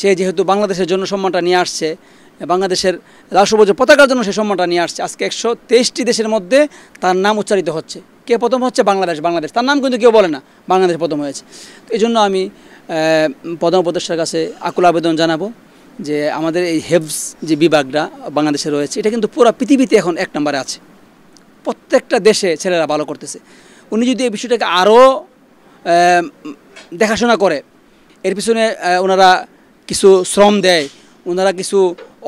সে যেহেতু বাংলাদেশের জন্য সম্মানটা নিয়ে আসছে বাংলাদেশের রাষ্ট্রপতি পতাকার জন্য সে সম্মানটা নিয়ে আসছে আজকে একশো তেইশটি দেশের মধ্যে তার নাম উচ্চারিত হচ্ছে কে প্রথম হচ্ছে বাংলাদেশ বাংলাদেশ তার নাম কিন্তু কেউ বলে না বাংলাদেশ প্রথম হয়েছে এই জন্য আমি প্রথম উপদেষ্টার কাছে আকুল আবেদন জানাবো যে আমাদের এই হেভস যে বিভাগটা বাংলাদেশে রয়েছে এটা কিন্তু পুরো পৃথিবীতে এখন এক নম্বরে আছে প্রত্যেকটা দেশে ছেলেরা ভালো করতেছে উনি যদি এই বিষয়টাকে আরও দেখাশোনা করে এর পিছনে ওনারা কিছু শ্রম দেয় ওনারা কিছু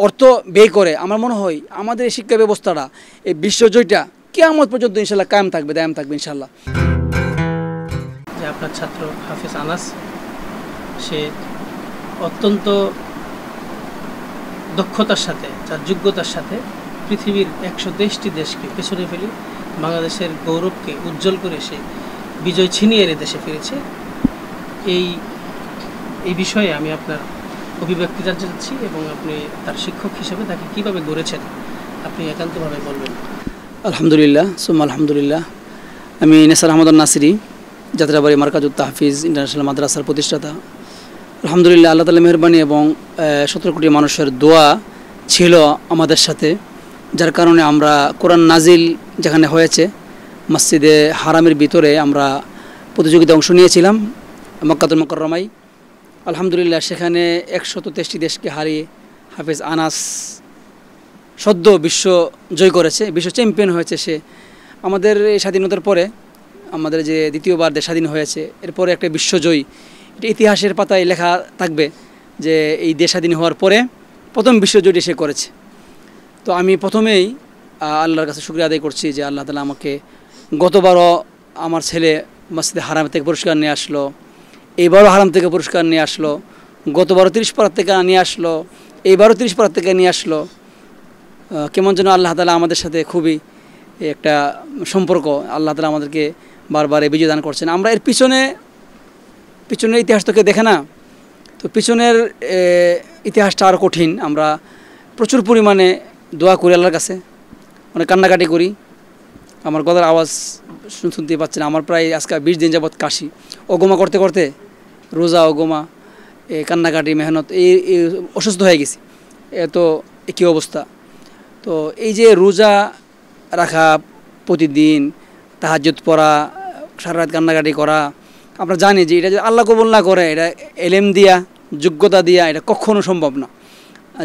অর্থ ব্যয় করে আমার মনে হয় আমাদের এই শিক্ষা ব্যবস্থাটা এই বিশ্বজয়টা কেয়ামত পর্যন্ত ইনশাল্লাহ কায়েম থাকবে দায়াম থাকবে ইনশাল্লাহ যে আপনার ছাত্র হাফিজ আনাস সে অত্যন্ত দক্ষতার সাথে তার যোগ্যতার সাথে পৃথিবীর একশো তেইশটি দেশকে পেছনে ফেলে বাংলাদেশের গৌরবকে উজ্জ্বল করে সে বিজয় ছিনিয়ে এনে দেশে ফিরেছে এই এই বিষয়ে আমি আপনার অভিব্যক্তি জানতে চাচ্ছি এবং আপনি তার শিক্ষক হিসেবে তাকে কিভাবে গড়েছেন আপনি একান্তভাবে বলবেন আলহামদুলিল্লাহ সোম আলহামদুলিল্লাহ আমি নেসার আহমদ নাসিরি যাত্রাবাড়ি মার্কাজুত হাফিজ ইন্টারন্যাশনাল মাদ্রাসার প্রতিষ্ঠাতা আলহামদুলিল্লাহ আল্লাহ তালা মেহরবানি এবং সতেরো কোটি মানুষের দোয়া ছিল আমাদের সাথে যার কারণে আমরা কোরআন নাজিল যেখানে হয়েছে মসজিদে হারামের ভিতরে আমরা প্রতিযোগিতা অংশ নিয়েছিলাম মক্কাতুল রমাই আলহামদুলিল্লাহ সেখানে একশত তেষ্টি দেশকে হারিয়ে হাফেজ আনাস সদ্য বিশ্ব জয় করেছে বিশ্ব চ্যাম্পিয়ন হয়েছে সে আমাদের এই স্বাধীনতার পরে আমাদের যে দ্বিতীয়বার দেশ স্বাধীন হয়েছে এরপরে একটা বিশ্বজয়ী এটা ইতিহাসের পাতায় লেখা থাকবে যে এই দেশ স্বাধীন হওয়ার পরে প্রথম বিশ্বজয়টি সে করেছে তো আমি প্রথমেই আল্লাহর কাছে শুক্রিয়া আদায় করছি যে আল্লাহ তালা আমাকে গতবারও আমার ছেলে মসজিদে হারাম থেকে পুরস্কার নিয়ে আসলো এবারও হারাম থেকে পুরস্কার নিয়ে আসলো গতবারও তিরিশ পাড়ার থেকে নিয়ে আসলো এইবারও তিরিশ পাড়ার থেকে নিয়ে আসলো কেমন যেন আল্লাহ তালা আমাদের সাথে খুবই একটা সম্পর্ক আল্লাহ তালা আমাদেরকে বারবার এই বিজয় দান করছেন আমরা এর পিছনে পিছনের ইতিহাস তোকে দেখে না তো পিছনের ইতিহাসটা আরও কঠিন আমরা প্রচুর পরিমাণে দোয়া করি আল্লাহর কাছে অনেক কান্নাকাটি করি আমার গদার আওয়াজ শুনতে পাচ্ছেন আমার প্রায় আজকে বিশ দিন যাবৎ কাশি অগমা করতে করতে রোজা অগমা কান্নাকাটি মেহনত এই অসুস্থ হয়ে গেছি এত কী অবস্থা তো এই যে রোজা রাখা প্রতিদিন তাহাজত পড়া সারা রাত কান্নাকাটি করা আমরা জানি যে এটা যদি আল্লাহ কবল না করে এটা এলেম দিয়া যোগ্যতা দিয়া এটা কখনো সম্ভব না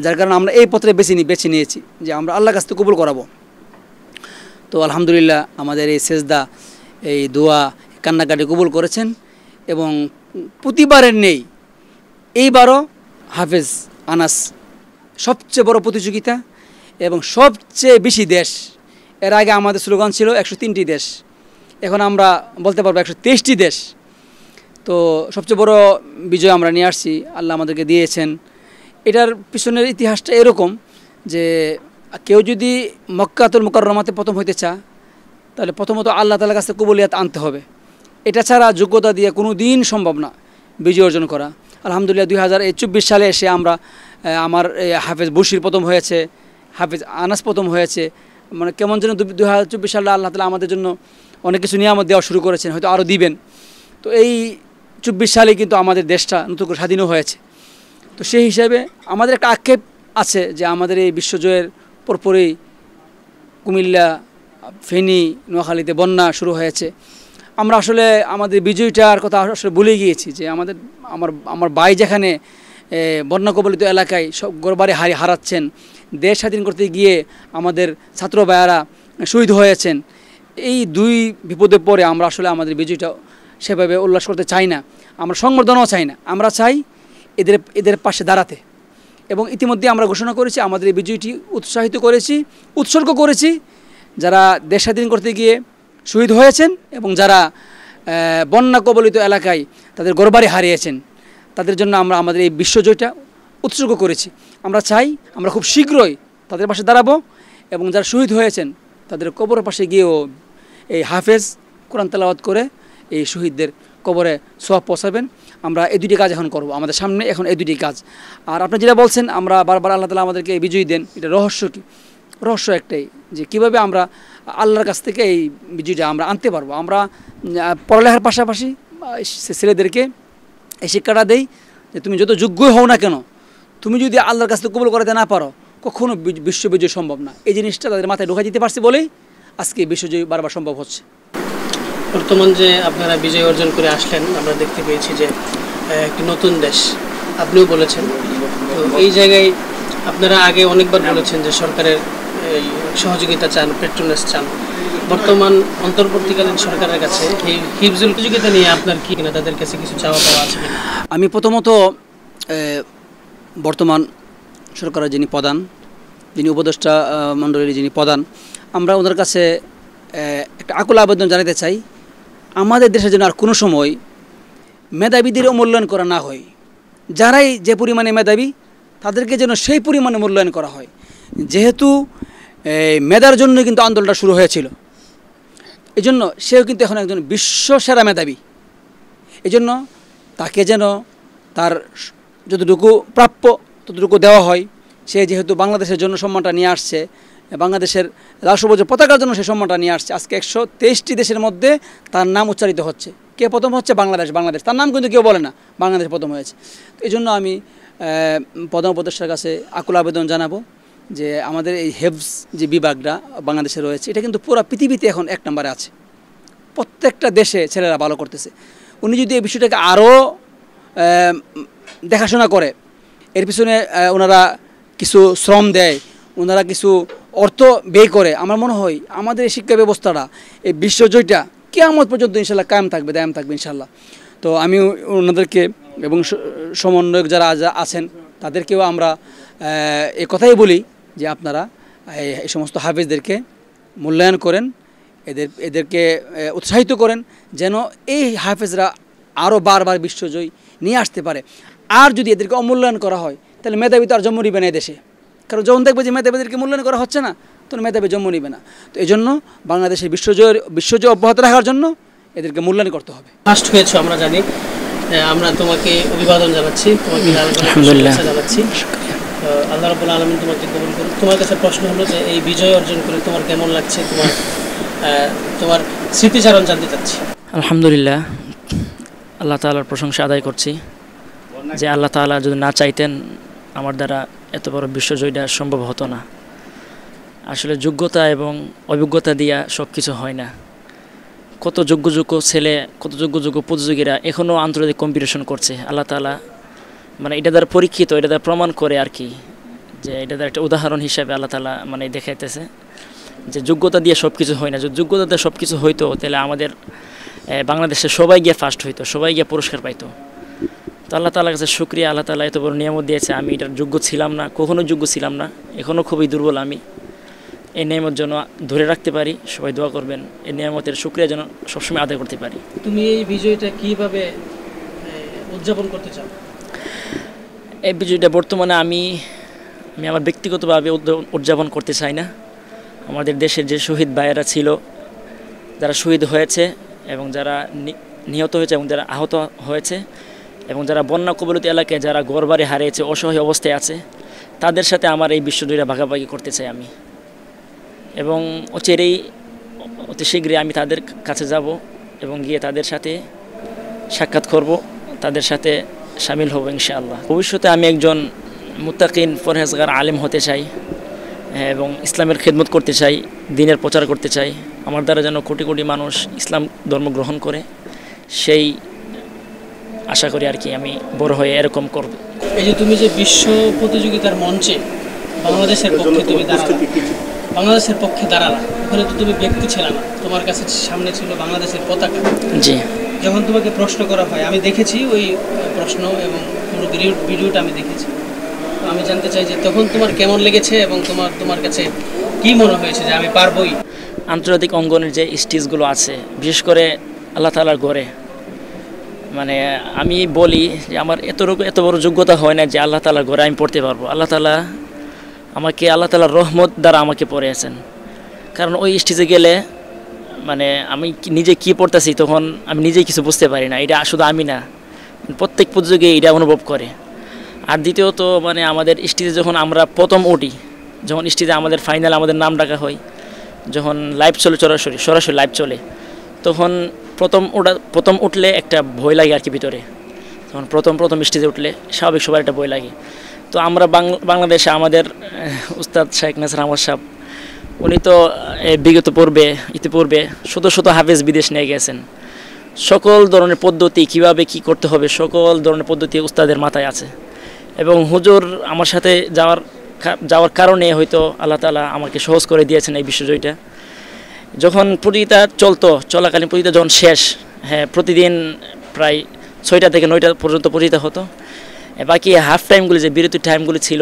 যার কারণে আমরা এই পত্রে বেছে নিই বেছে নিয়েছি যে আমরা আল্লাহ কাছ থেকে কবুল করাবো তো আলহামদুলিল্লাহ আমাদের এই সেজদা এই দোয়া কান্নাকাটি কবুল করেছেন এবং প্রতিবারের নেই এইবারও হাফেজ আনাস সবচেয়ে বড় প্রতিযোগিতা এবং সবচেয়ে বেশি দেশ এর আগে আমাদের স্লোগান ছিল একশো তিনটি দেশ এখন আমরা বলতে পারবো একশো তেইশটি দেশ তো সবচেয়ে বড় বিজয় আমরা নিয়ে আসছি আল্লাহ আমাদেরকে দিয়েছেন এটার পিছনের ইতিহাসটা এরকম যে কেউ যদি মক্কাতুল রমাতে প্রথম হইতে চা তাহলে প্রথমত আল্লাহ তালার কাছে কবুলিয়াত আনতে হবে এটা ছাড়া যোগ্যতা দিয়ে কোনো দিন সম্ভব না বিজয় অর্জন করা আলহামদুলিল্লাহ দুই চব্বিশ সালে এসে আমরা আমার হাফেজ বশির প্রথম হয়েছে হাফেজ আনাস প্রথম হয়েছে মানে কেমন যেন দুই হাজার চব্বিশ সালে আল্লাহ তালা আমাদের জন্য অনেক কিছু নিয়ামত দেওয়া শুরু করেছেন হয়তো আরও দিবেন তো এই চব্বিশ সালে কিন্তু আমাদের দেশটা নতুন করে স্বাধীনও হয়েছে তো সেই হিসাবে আমাদের একটা আক্ষেপ আছে যে আমাদের এই বিশ্বজয়ের পরপরই কুমিল্লা ফেনী নোয়াখালীতে বন্যা শুরু হয়েছে আমরা আসলে আমাদের বিজয়ীটার কথা আসলে ভুলে গিয়েছি যে আমাদের আমার আমার ভাই যেখানে বন্যাকবলিত কবলিত এলাকায় সব গরবারে হারি হারাচ্ছেন দেশ স্বাধীন করতে গিয়ে আমাদের ছাত্র ভাইয়ারা শহীদ হয়েছেন এই দুই বিপদে পরে আমরা আসলে আমাদের বিজয়টা সেভাবে উল্লাস করতে চাই না আমরা সংবর্ধনাও চাই না আমরা চাই এদের এদের পাশে দাঁড়াতে এবং ইতিমধ্যে আমরা ঘোষণা করেছি আমাদের এই বিজয়টি উৎসাহিত করেছি উৎসর্গ করেছি যারা দেশ স্বাধীন করতে গিয়ে শহীদ হয়েছেন এবং যারা বন্যা কবলিত এলাকায় তাদের গরবারে হারিয়েছেন তাদের জন্য আমরা আমাদের এই বিশ্বজয়টা উৎসর্গ করেছি আমরা চাই আমরা খুব শীঘ্রই তাদের পাশে দাঁড়াবো এবং যারা শহীদ হয়েছেন তাদের কবর পাশে গিয়েও এই হাফেজ কোরআন তালাওয়াত করে এই শহীদদের কবরে সোয়াব পৌঁছাবেন আমরা এই দুটি কাজ এখন করব আমাদের সামনে এখন এই দুটি কাজ আর আপনি যেটা বলছেন আমরা বারবার আল্লাহ তালা আমাদেরকে বিজয়ী দেন এটা রহস্য কী রহস্য একটাই যে কিভাবে আমরা আল্লাহর কাছ থেকে এই বিজয়টা আমরা আনতে পারবো আমরা পড়ালেখার পাশাপাশি ছেলেদেরকে এই শিক্ষাটা দেই যে তুমি যত যোগ্য হও না কেন তুমি যদি আল্লাহর কাছ থেকে কবুল করাতে না পারো কখনো বিশ্ববিজয় সম্ভব না এই জিনিসটা তাদের মাথায় ঢোকা দিতে পারছি বলেই আজকে বিশ্বজয় বারবার সম্ভব হচ্ছে বর্তমান যে আপনারা বিজয় অর্জন করে আসলেন আমরা দেখতে পেয়েছি যে একটি নতুন দেশ আপনিও বলেছেন তো এই জায়গায় আপনারা আগে অনেকবার বলেছেন যে সরকারের এই সহযোগিতা চান পেট্রোনেস চান বর্তমান অন্তর্বর্তীকালীন সরকারের কাছে এই হিফজুল সহযোগিতা নিয়ে আপনার কি কিনা তাদের কাছে কিছু চাওয়া পাওয়া আছে আমি প্রথমত বর্তমান সরকারের যিনি প্রধান যিনি উপদেষ্টা মণ্ডলীর যিনি প্রধান আমরা ওনার কাছে একটা আকুল আবেদন জানাতে চাই আমাদের দেশের জন্য আর কোনো সময় মেধাবীদের মূল্যায়ন করা না হয় যারাই যে পরিমাণে মেধাবী তাদেরকে যেন সেই পরিমাণে মূল্যায়ন করা হয় যেহেতু মেধার জন্য কিন্তু আন্দোলনটা শুরু হয়েছিল এই জন্য সেও কিন্তু এখন একজন বিশ্ব সেরা মেধাবী এই জন্য তাকে যেন তার যতটুকু প্রাপ্য ততটুকু দেওয়া হয় সে যেহেতু বাংলাদেশের জন্য সম্মানটা নিয়ে আসছে বাংলাদেশের রাষ্ট্রপতি পতাকার জন্য সে সম্মানটা নিয়ে আসছে আজকে একশো তেইশটি দেশের মধ্যে তার নাম উচ্চারিত হচ্ছে কে প্রথম হচ্ছে বাংলাদেশ বাংলাদেশ তার নাম কিন্তু কেউ বলে না বাংলাদেশ প্রথম হয়েছে তো এই জন্য আমি প্রধান উপদেষ্টার কাছে আকুল আবেদন জানাবো যে আমাদের এই হেভস যে বিভাগটা বাংলাদেশে রয়েছে এটা কিন্তু পুরো পৃথিবীতে এখন এক নম্বরে আছে প্রত্যেকটা দেশে ছেলেরা ভালো করতেছে উনি যদি এই বিষয়টাকে আরও দেখাশোনা করে এর পিছনে ওনারা কিছু শ্রম দেয় ওনারা কিছু অর্থ ব্যয় করে আমার মনে হয় আমাদের এই শিক্ষা ব্যবস্থাটা এই বিশ্বজয়টা কেয়ামত পর্যন্ত ইনশাল্লাহ কায়েম থাকবে দায়াম থাকবে ইনশাল্লাহ তো আমি ওনাদেরকে এবং সমন্বয়ক যারা আছেন তাদেরকেও আমরা এ কথাই বলি যে আপনারা এই সমস্ত হাফেজদেরকে মূল্যায়ন করেন এদের এদেরকে উৎসাহিত করেন যেন এই হাফেজরা আরও বারবার বিশ্বজয়ী নিয়ে আসতে পারে আর যদি এদেরকে অমূল্যায়ন করা হয় তাহলে মেধাবী তো আর জন্ম নিবে না দেশে কারণ যখন দেখবে যে মেধাবীদেরকে মূল্যায়ন করা হচ্ছে না তখন মেধাবী জন্ম নিবে না তো এই জন্য বাংলাদেশের বিশ্বজয়ের বিশ্বজয় অব্যাহত রাখার জন্য এদেরকে মূল্যায়ন করতে হবে ফার্স্ট হয়েছে আমরা জানি আমরা তোমাকে অভিবাদন জানাচ্ছি তোমাকে জানাচ্ছি আল্লাহ রবুল আলমিন তোমাকে কবুল করুক তোমার কাছে প্রশ্ন হলো যে এই বিজয় অর্জন করে তোমার কেমন লাগছে তোমার তোমার স্মৃতিচারণ জানতে চাচ্ছি আলহামদুলিল্লাহ আল্লাহ তালার প্রশংসা আদায় করছি যে আল্লাহ তালা যদি না চাইতেন আমার দ্বারা এত বড় বিশ্বজয়টা সম্ভব হতো না আসলে যোগ্যতা এবং অভিজ্ঞতা দিয়া সব কিছু হয় না কত যোগ্য যোগ্য ছেলে কত যোগ্য যোগ্য প্রতিযোগীরা এখনও আন্তর্জাতিক কম্পিটিশন করছে আল্লাহ তালা মানে এটা দ্বারা পরীক্ষিত এটা দ্বারা প্রমাণ করে আর কি যে এটা দ্বারা একটা উদাহরণ হিসাবে আল্লাহ তালা মানে দেখাইতেছে যে যোগ্যতা দিয়ে সব কিছু হয় না যদি যোগ্যতা দিয়ে সব কিছু হইতো তাহলে আমাদের বাংলাদেশে সবাই গিয়ে ফার্স্ট হইতো সবাই গিয়ে পুরস্কার পাইতো তো আল্লাহ তালার কাছে শুক্রিয়া আল্লাহ তালা এত বড় নিয়ামত দিয়েছে আমি এটার যোগ্য ছিলাম না কখনো যোগ্য ছিলাম না এখনও খুবই দুর্বল আমি এই নিয়ামত যেন ধরে রাখতে পারি সবাই দোয়া করবেন এই নিয়ামতের শুক্রিয়া যেন সবসময় আদায় করতে পারি তুমি এই বিজয়টা কীভাবে উদযাপন করতে চাও এই বিজয়টা বর্তমানে আমি আমি আমার ব্যক্তিগতভাবে উদযাপন করতে চাই না আমাদের দেশের যে শহীদ ভাইয়েরা ছিল যারা শহীদ হয়েছে এবং যারা নিহত হয়েছে এবং যারা আহত হয়েছে এবং যারা বন্যা কবলিত এলাকায় যারা গরবারে হারিয়েছে অসহায় অবস্থায় আছে তাদের সাথে আমার এই বিশ্বজয়ীরা ভাগাভাগি করতে চাই আমি এবং অচেরেই অতি শীঘ্রই আমি তাদের কাছে যাব এবং গিয়ে তাদের সাথে সাক্ষাৎ করব তাদের সাথে সামিল হব ইনশাআল্লাহ ভবিষ্যতে আমি একজন মুতাকিন ফরহেজগার আলেম হতে চাই এবং ইসলামের খেদমত করতে চাই দিনের প্রচার করতে চাই আমার দ্বারা যেন কোটি কোটি মানুষ ইসলাম ধর্ম গ্রহণ করে সেই আশা করি আর কি আমি বড় হয়ে এরকম করব এই যে তুমি যে বিশ্ব প্রতিযোগিতার মঞ্চে বাংলাদেশের পক্ষে তুমি দাঁড়ালা বাংলাদেশের পক্ষে দাঁড়ালা ওখানে তো তুমি ব্যক্তি ছিলাম না তোমার কাছে সামনে ছিল বাংলাদেশের পতাকা জি যখন তোমাকে প্রশ্ন করা হয় আমি দেখেছি ওই প্রশ্ন এবং পুরো ভিডিওটা আমি দেখেছি তো আমি জানতে চাই যে তখন তোমার কেমন লেগেছে এবং তোমার তোমার কাছে কি মনে হয়েছে যে আমি পারবই আন্তর্জাতিক অঙ্গনের যে স্টেজগুলো আছে বিশেষ করে আল্লাহ তালার ঘরে মানে আমি বলি যে আমার এত এত বড় যোগ্যতা হয় না যে আল্লাহ তালার ঘরে আমি পড়তে পারবো আল্লাহ তালা আমাকে আল্লাহ তালার রহমত দ্বারা আমাকে পড়ে আছেন কারণ ওই স্টেজে গেলে মানে আমি নিজে কি পড়তেছি তখন আমি নিজেই কিছু বুঝতে পারি না এটা শুধু আমি না প্রত্যেক প্রতিযোগী এটা অনুভব করে আর দ্বিতীয়ত মানে আমাদের স্টেজে যখন আমরা প্রথম উঠি যখন স্টেজে আমাদের ফাইনাল আমাদের নাম ডাকা হয় যখন লাইভ চলে সরাসরি সরাসরি লাইভ চলে তখন প্রথম ওটা প্রথম উঠলে একটা ভয় লাগে আর কি ভিতরে তখন প্রথম প্রথম স্টেজে উঠলে স্বাভাবিক সবার একটা ভয় লাগে তো আমরা বাংলাদেশে আমাদের উস্তাদ শেখ নাসর আহমদ সাহেব উনি তো বিগত পূর্বে ইতিপূর্বে শত শত হাফেজ বিদেশ নিয়ে গেছেন সকল ধরনের পদ্ধতি কিভাবে কি করতে হবে সকল ধরনের পদ্ধতি উস্তাদের মাথায় আছে এবং হুজুর আমার সাথে যাওয়ার যাওয়ার কারণে হয়তো আল্লাহ তালা আমাকে সহজ করে দিয়েছেন এই বিশ্বজয়টা যখন প্রতিযোগিতা চলতো চলাকালীন প্রতিযোগিতা যখন শেষ হ্যাঁ প্রতিদিন প্রায় ছয়টা থেকে নয়টা পর্যন্ত প্রতিযোগিতা হতো বাকি হাফ টাইমগুলি যে বিরতির টাইমগুলি ছিল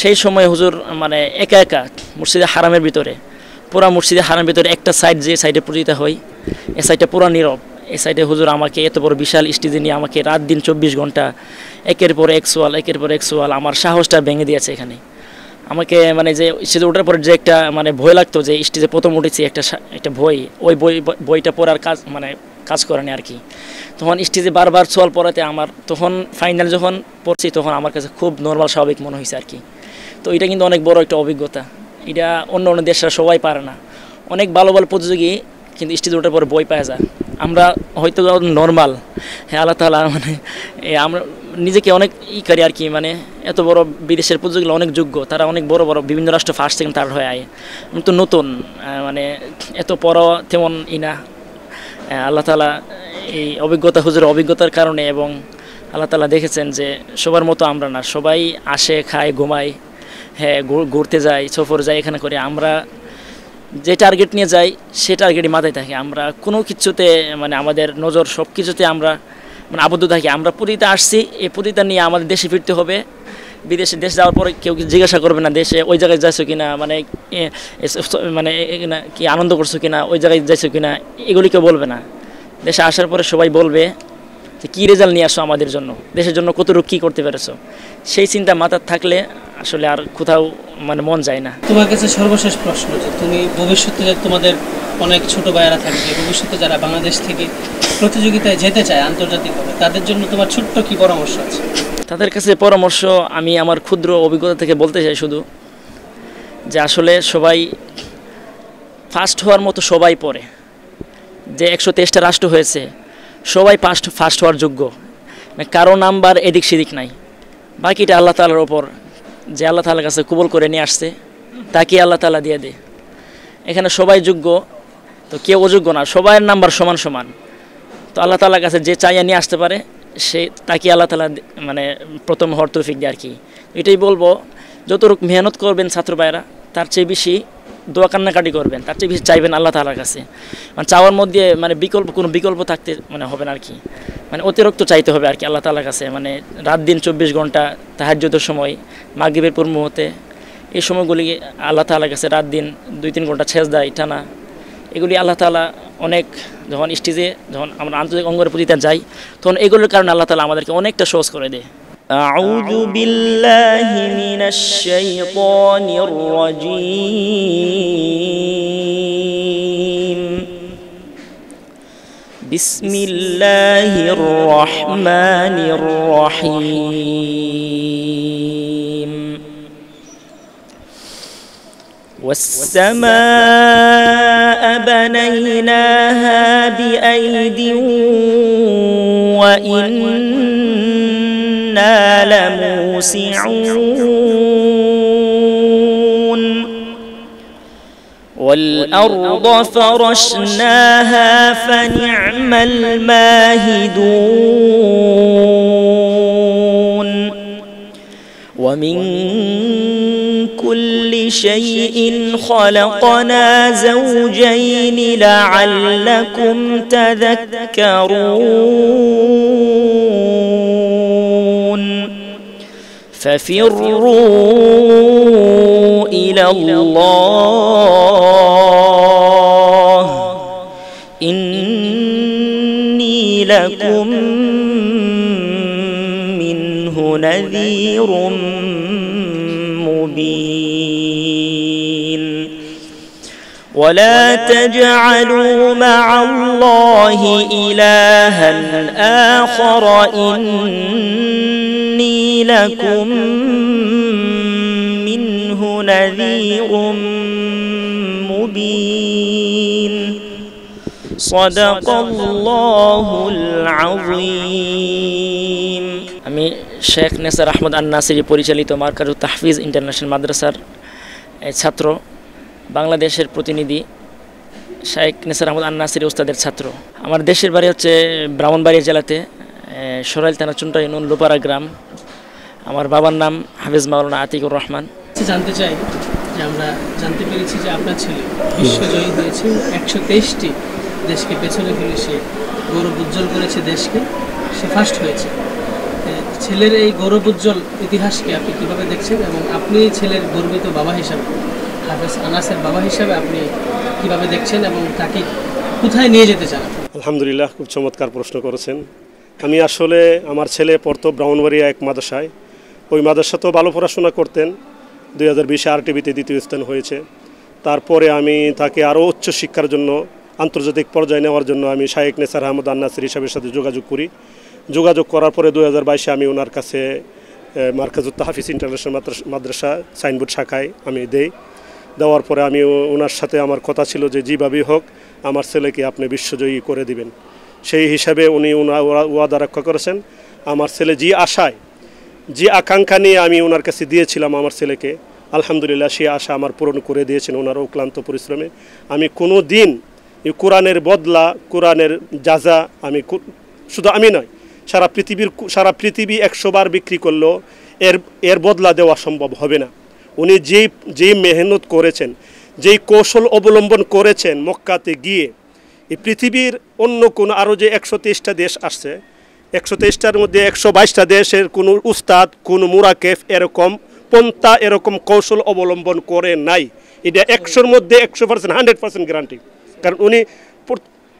সেই সময় হুজুর মানে একা একা মুর্শিদে হারামের ভিতরে পুরা মুর্শিদে হারামের ভিতরে একটা সাইড যে সাইডে পূজিত হয় এ সাইডটা পুরা নীরব এই সাইডে হুজুর আমাকে এত বড় বিশাল স্টিজে নিয়ে আমাকে রাত দিন চব্বিশ ঘন্টা একের পর এক সোয়াল একের পর এক সোয়াল আমার সাহসটা ভেঙে দিয়েছে এখানে আমাকে মানে যে স্টেজে ওঠার পরে যে একটা মানে ভয় লাগতো যে স্টেজে প্রথম উঠেছি একটা একটা বই ওই বই বইটা পড়ার কাজ মানে কাজ করেনি আর কি তখন স্টেজে বারবার সোয়াল পড়াতে আমার তখন ফাইনাল যখন পড়ছি তখন আমার কাছে খুব নর্মাল স্বাভাবিক মনে হয়েছে আর কি তো এটা কিন্তু অনেক বড় একটা অভিজ্ঞতা এটা অন্য অন্য দেশরা সবাই পারে না অনেক ভালো ভালো প্রতিযোগী কিন্তু স্টেজ পরে পর বই পায় যায় আমরা হয়তো নর্মাল হ্যাঁ আল্লাহ তালা মানে আমরা নিজেকে অনেক ই করি আর কি মানে এত বড় বিদেশের প্রতিযোগীরা অনেক যোগ্য তারা অনেক বড় বড় বিভিন্ন রাষ্ট্র ফার্স্ট সেকেন্ড থার্ড হয়ে আয় আমি তো নতুন মানে এত পড়া তেমন ই না আল্লাহ তালা এই অভিজ্ঞতা হুজুর অভিজ্ঞতার কারণে এবং আল্লাহ তালা দেখেছেন যে সবার মতো আমরা না সবাই আসে খায় ঘুমায় হ্যাঁ ঘুরতে যাই সফর যাই এখানে করে আমরা যে টার্গেট নিয়ে যাই সে টার্গেটই মাথায় থাকে আমরা কোনো কিছুতে মানে আমাদের নজর সব কিছুতে আমরা মানে আবদ্ধ থাকি আমরা প্রতিটা আসছি এই প্রতিটা নিয়ে আমাদের দেশে ফিরতে হবে বিদেশে দেশ যাওয়ার পরে কেউ জিজ্ঞাসা করবে না দেশে ওই জায়গায় যাইছো কি মানে, মানে, না মানে মানে কি আনন্দ করছো কিনা ওই জায়গায় যাইছো কিনা এগুলি কেউ বলবে না দেশে আসার পরে সবাই বলবে যে কী রেজাল্ট নিয়ে আসো আমাদের জন্য দেশের জন্য কতটুকু কী করতে পেরেছো সেই চিন্তা মাথার থাকলে আসলে আর কোথাও মানে মন যায় না তোমার কাছে সর্বশেষ প্রশ্ন যে তুমি ভবিষ্যতে তোমাদের অনেক ছোট ভাইয়েরা থাকবে ভবিষ্যতে যারা বাংলাদেশ থেকে প্রতিযোগিতায় যেতে চায় আন্তর্জাতিকভাবে তাদের জন্য তোমার ছোট্ট কি পরামর্শ আছে তাদের কাছে পরামর্শ আমি আমার ক্ষুদ্র অভিজ্ঞতা থেকে বলতে চাই শুধু যে আসলে সবাই ফার্স্ট হওয়ার মতো সবাই পড়ে যে একশো তেইশটা রাষ্ট্র হয়েছে সবাই ফার্স্ট ফার্স্ট হওয়ার যোগ্য মানে কারো নাম্বার এদিক সেদিক নাই বাকিটা আল্লাহ তালার ওপর যে আল্লাহ তালার কাছে কবল করে নিয়ে আসছে তাকে আল্লাহ তালা দিয়ে দে এখানে সবাই যোগ্য তো কেউ অযোগ্য না সবাইয়ের নাম্বার সমান সমান তো আল্লাহ তালার কাছে যে চাইয়া নিয়ে আসতে পারে সে তাকে আল্লাহ তালা মানে প্রথম হর তৌফিক দেয় আর কি এটাই বলবো যত মেহনত করবেন ছাত্র ভাইয়েরা তার চেয়ে বেশি দোয়া কান্নাকাটি করবেন তার চেয়ে বেশি চাইবেন আল্লাহ তালার কাছে মানে চাওয়ার মধ্যে মানে বিকল্প কোনো বিকল্প থাকতে মানে হবে না আর কি মানে অতিরিক্ত চাইতে হবে আর কি আল্লাহ তালার কাছে মানে রাত দিন চব্বিশ ঘন্টা তাহার্যতের সময় মাগিবের পূর্ব মুহূর্তে এই সময়গুলি আল্লাহ তালার কাছে রাত দিন দুই তিন ঘন্টা ছেঁচ দেয় টানা এগুলি আল্লাহ তালা অনেক যখন স্টেজে যখন আমরা আন্তর্জাতিক অঙ্গের প্রতি যাই তখন এগুলোর কারণে আল্লাহ তালা আমাদেরকে অনেকটা সহজ করে দেয় أعوذ بالله من الشيطان الرجيم بسم الله الرحمن الرحيم والسماء بنيناها بأيد وإن موسعون والأرض فرشناها فنعم الماهدون ومن كل شيء خلقنا زوجين لعلكم تذكرون ففروا الى الله اني لكم منه نذير مبين ولا تجعلوا مع الله الها اخر إن إني لكم منه نذير مبين صدق الله العظيم আমি শেখ নেসার আহমদ আন্নাসিরি পরিচালিত মার্কারু তাহফিজ ইন্টারন্যাশনাল মাদ্রাসার ছাত্র বাংলাদেশের প্রতিনিধি শেখ নেসার আহমদ আন্নাসির ওস্তাদের ছাত্র আমার দেশের বাড়ি হচ্ছে ব্রাহ্মণবাড়িয়া জেলাতে সরাইল থানা চুন্টা লোপারা গ্রাম আমার বাবার নাম হাফিজ মাওলানা আতিকুর রহমান আচ্ছা, জানতে চাই যে আমরা জানতে পেরেছি যে আপনার ছেলে বিশ্বজয়ী হয়েছে একশো তেইশটি দেশকে পেছনে ফেলে সে গৌরব উজ্জ্বল করেছে দেশকে সে ফার্স্ট হয়েছে ছেলের এই গৌরব উজ্জ্বল ইতিহাসকে আপনি কীভাবে দেখছেন এবং আপনি ছেলের গর্বিত বাবা হিসাবে হাফেজ আনাসের বাবা হিসাবে আপনি কীভাবে দেখছেন এবং তাকে কোথায় নিয়ে যেতে চান আলহামদুলিল্লাহ খুব চমৎকার প্রশ্ন করেছেন আমি আসলে আমার ছেলে পড়তো ব্রাহ্মণবাড়িয়া এক মাদ্রাসায় ওই মাদ্রাসাতেও ভালো পড়াশোনা করতেন দুই হাজার বিশে আরটিভিতে দ্বিতীয় স্থান হয়েছে তারপরে আমি তাকে আরও উচ্চ শিক্ষার জন্য আন্তর্জাতিক পর্যায়ে নেওয়ার জন্য আমি শাহেক নেসার আহমদ আন্নাসির হিসাবের সাথে যোগাযোগ করি যোগাযোগ করার পরে দুই হাজার বাইশে আমি ওনার কাছে মার্কাজুত হাফিজ ইন্টারন্যাশনাল মাদ্রাসা সাইনবোর্ড শাখায় আমি দেই দেওয়ার পরে আমি ওনার সাথে আমার কথা ছিল যে যেভাবেই হোক আমার ছেলেকে আপনি বিশ্বজয়ী করে দিবেন সেই হিসাবে উনি ওনা ওয়াদা রক্ষা করেছেন আমার ছেলে যে আশায় যে আকাঙ্ক্ষা নিয়ে আমি ওনার কাছে দিয়েছিলাম আমার ছেলেকে আলহামদুলিল্লাহ সে আশা আমার পূরণ করে দিয়েছেন ওনার ক্লান্ত পরিশ্রমে আমি কোনো দিন এই কোরআনের বদলা কোরআনের যাজা আমি শুধু আমি নয় সারা পৃথিবীর সারা পৃথিবী একশোবার বিক্রি করলেও এর এর বদলা দেওয়া সম্ভব হবে না উনি যেই যেই মেহনত করেছেন যেই কৌশল অবলম্বন করেছেন মক্কাতে গিয়ে এই পৃথিবীর অন্য কোন আরও যে একশো তেইশটা দেশ আসছে একশো তেইশটার মধ্যে একশো বাইশটা দেশের কোনো উস্তাদ কোনো মুরাকেফ এরকম পন্থা এরকম কৌশল অবলম্বন করে নাই এটা একশোর মধ্যে একশো পার্সেন্ট হান্ড্রেড পার্সেন্ট গ্যারান্টি কারণ উনি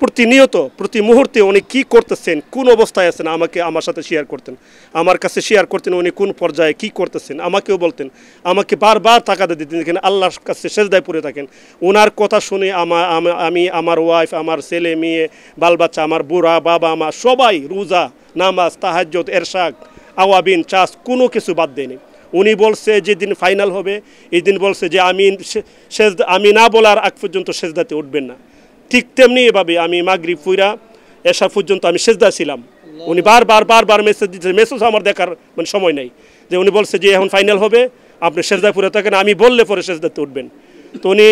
প্রতিনিয়ত প্রতি মুহূর্তে উনি কী করতেছেন কোন অবস্থায় আছেন আমাকে আমার সাথে শেয়ার করতেন আমার কাছে শেয়ার করতেন উনি কোন পর্যায়ে কী করতেছেন আমাকেও বলতেন আমাকে বারবার তাকাতে দিতেন দেখেন আল্লাহর কাছে সেজদায় পড়ে থাকেন ওনার কথা শুনে আমার আমি আমার ওয়াইফ আমার ছেলে মেয়ে বাল বাচ্চা আমার বুড়া বাবা মা সবাই রোজা নামাজ তাহাজ এরশাক আওয়াবিন চাষ কোনো কিছু বাদ দেয়নি উনি বলছে যেদিন ফাইনাল হবে এই দিন বলছে যে আমি শেষ আমি না বলার আগ পর্যন্ত শেষদাতে উঠবেন না ঠিক তেমনি এভাবে আমি মাগরি ফুইরা এসা পর্যন্ত আমি সেজদা ছিলাম উনি বারবার বারবার মেসেজ দিচ্ছে মেসেজ আমার দেখার মানে সময় নেই যে উনি বলছে যে এখন ফাইনাল হবে আপনি সেজদায় ফুরে থাকেন আমি বললে পরে সেজদাতে উঠবেন তো উনি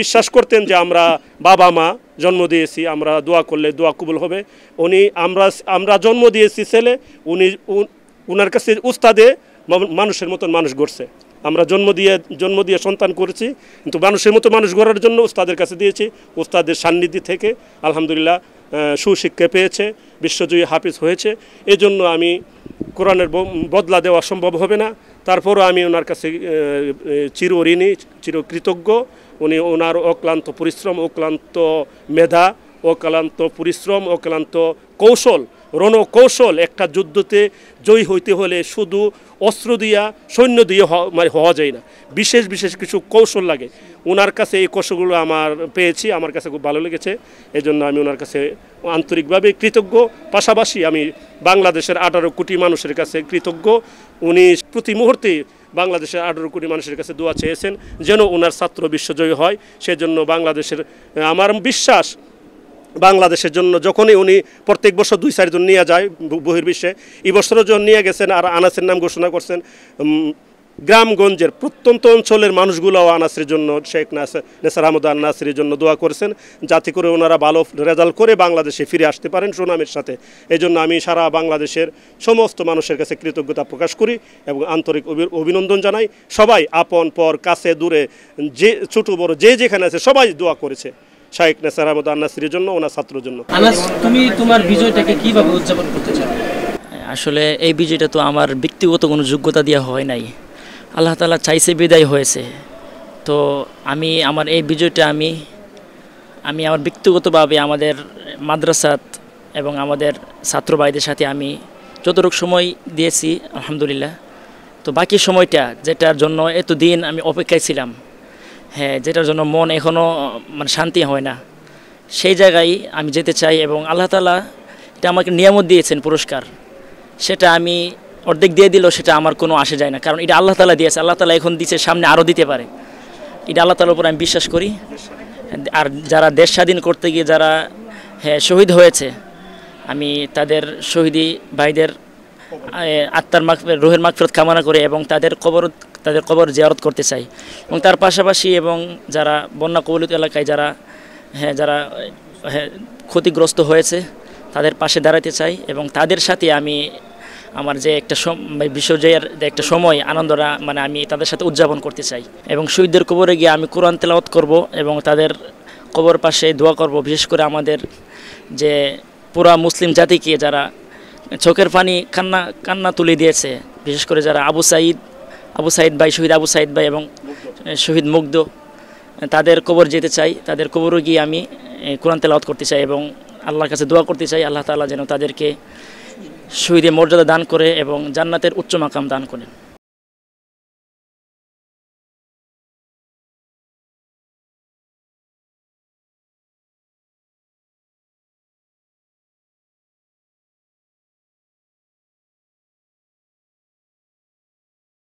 বিশ্বাস করতেন যে আমরা বাবা মা জন্ম দিয়েছি আমরা দোয়া করলে দোয়া কবুল হবে উনি আমরা আমরা জন্ম দিয়েছি ছেলে উনি ওনার কাছে উস্তাদে মানুষের মতন মানুষ গড়ছে আমরা জন্ম দিয়ে জন্ম দিয়ে সন্তান করেছি কিন্তু মানুষের মতো মানুষ গড়ার জন্য ওস্তাদের কাছে দিয়েছি ওস্তাদের সান্নিধ্য থেকে আলহামদুলিল্লাহ সুশিক্ষা পেয়েছে বিশ্বজয়ী হাফিজ হয়েছে এজন্য আমি কোরআনের বদলা দেওয়া সম্ভব হবে না তারপরও আমি ওনার কাছে চির ঋণী চিরকৃতজ্ঞ উনি ওনার অক্লান্ত পরিশ্রম অক্লান্ত মেধা অক্লান্ত পরিশ্রম অক্লান্ত কৌশল রণকৌশল একটা যুদ্ধতে জয়ী হইতে হলে শুধু অস্ত্র দিয়া সৈন্য দিয়ে মানে হওয়া যায় না বিশেষ বিশেষ কিছু কৌশল লাগে ওনার কাছে এই কৌশলগুলো আমার পেয়েছি আমার কাছে খুব ভালো লেগেছে এজন্য আমি ওনার কাছে আন্তরিকভাবে কৃতজ্ঞ পাশাপাশি আমি বাংলাদেশের আঠারো কোটি মানুষের কাছে কৃতজ্ঞ উনি প্রতি মুহূর্তে বাংলাদেশের আঠারো কোটি মানুষের কাছে দোয়া চেয়েছেন যেন ওনার ছাত্র বিশ্বজয়ী হয় সেজন্য বাংলাদেশের আমার বিশ্বাস বাংলাদেশের জন্য যখনই উনি প্রত্যেক বছর দুই চারজন নিয়ে যায় বহির্বিশ্বে এই বছরও যখন নিয়ে গেছেন আর আনাসের নাম ঘোষণা করছেন গ্রামগঞ্জের প্রত্যন্ত অঞ্চলের মানুষগুলোও আনাসের জন্য শেখ নেসার আহমদ আনাসের জন্য দোয়া করেছেন যাতে করে ওনারা ভালো রেজাল্ট করে বাংলাদেশে ফিরে আসতে পারেন সুনামের সাথে এই জন্য আমি সারা বাংলাদেশের সমস্ত মানুষের কাছে কৃতজ্ঞতা প্রকাশ করি এবং আন্তরিক অভিনন্দন জানাই সবাই আপন পর কাছে দূরে যে ছোটো বড় যে যেখানে আছে সবাই দোয়া করেছে শাহেক নেসার আহমদ আন্নাসির জন্য ওনার ছাত্রের জন্য তুমি তোমার বিজয়টাকে কিভাবে উদযাপন করতে চাও আসলে এই বিজয়টা তো আমার ব্যক্তিগত কোনো যোগ্যতা দেওয়া হয় নাই আল্লাহ তালা চাইছে বিদায় হয়েছে তো আমি আমার এই বিজয়টা আমি আমি আমার ব্যক্তিগতভাবে আমাদের মাদ্রাসাত এবং আমাদের ছাত্র ভাইদের সাথে আমি যতটুকু সময় দিয়েছি আলহামদুলিল্লাহ তো বাকি সময়টা যেটার জন্য এতদিন আমি অপেক্ষায় ছিলাম হ্যাঁ যেটার জন্য মন এখনও মানে শান্তি হয় না সেই জায়গায় আমি যেতে চাই এবং আল্লাহ তালা এটা আমাকে নিয়ামত দিয়েছেন পুরস্কার সেটা আমি অর্ধেক দিয়ে দিল সেটা আমার কোনো আসে যায় না কারণ এটা আল্লাহ তালা দিয়েছে আল্লাহ তালা এখন দিচ্ছে সামনে আরও দিতে পারে এটা আল্লাহ তালার উপর আমি বিশ্বাস করি আর যারা দেশ স্বাধীন করতে গিয়ে যারা হ্যাঁ শহীদ হয়েছে আমি তাদের শহীদি ভাইদের আত্মার মাখ রোহের মাখফরত কামনা করে এবং তাদের কবর তাদের কবর জিয়ারত করতে চাই এবং তার পাশাপাশি এবং যারা বন্যা কবলিত এলাকায় যারা হ্যাঁ যারা হ্যাঁ ক্ষতিগ্রস্ত হয়েছে তাদের পাশে দাঁড়াতে চাই এবং তাদের সাথে আমি আমার যে একটা মানে বিশ্বজয়ের একটা সময় আনন্দরা মানে আমি তাদের সাথে উদযাপন করতে চাই এবং শহীদদের কবরে গিয়ে আমি কোরআন তেলাওয়াত করব এবং তাদের কবর পাশে দোয়া করব বিশেষ করে আমাদের যে পুরা মুসলিম জাতিকে যারা চোখের পানি কান্না কান্না তুলে দিয়েছে বিশেষ করে যারা আবু সাইদ আবু সাইদ ভাই শহীদ আবু সাইদ ভাই এবং শহীদ মুগ্ধ তাদের কবর যেতে চাই তাদের কবরও গিয়ে আমি কোরআন তেলাওত করতে চাই এবং আল্লাহর কাছে দোয়া করতে চাই আল্লাহ তালা যেন তাদেরকে শহীদে মর্যাদা দান করে এবং জান্নাতের উচ্চ মাকাম দান করেন